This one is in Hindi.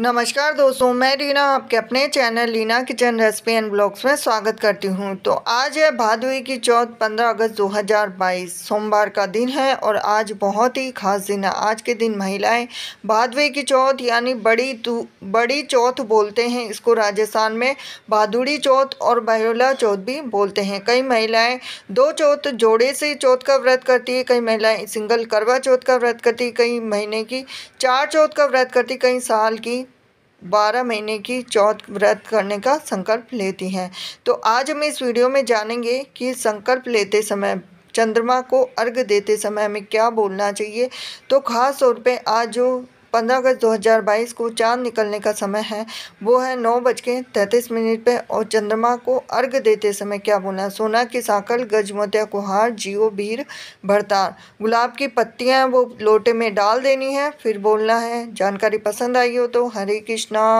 नमस्कार दोस्तों मैं रीना आपके अपने channel Leena kitchen recipe and blogs में स्वागत करती हूं तो आज है भादुई की चौथ 15 अगस्त 2022 सोमवार का दिन है और आज बहुत ही खास दिन है आज के दिन महिलाएं भादुई की चौथ यानी बड़ी तू बड़ी चौथ बोलते हैं इसको राजस्थान में भादुड़ी चौथ और बहरोला चौथ भी बोलते हैं कई महिलाएँ दो चौथ जोड़े से चौथ का व्रत करती है कई महिलाएँ सिंगल करवा चौथ का व्रत करती कई महीने की चार चौथ का व्रत करती कई साल की बारह महीने की चौथ व्रत करने का संकल्प लेती हैं तो आज हम इस वीडियो में जानेंगे कि संकल्प लेते समय चंद्रमा को अर्घ देते समय हमें क्या बोलना चाहिए तो ख़ास तौर पे आज जो पंद्रह अगस्त 2022 को चांद निकलने का समय है वो है नौ बज के तैंतीस मिनट पर और चंद्रमा को अर्घ देते समय क्या बोलना है सोना की साकल गजमोतिया कुहार जियो भीर भरतार गुलाब की पत्तियाँ वो लोटे में डाल देनी है फिर बोलना है जानकारी पसंद आई हो तो हरे कृष्णा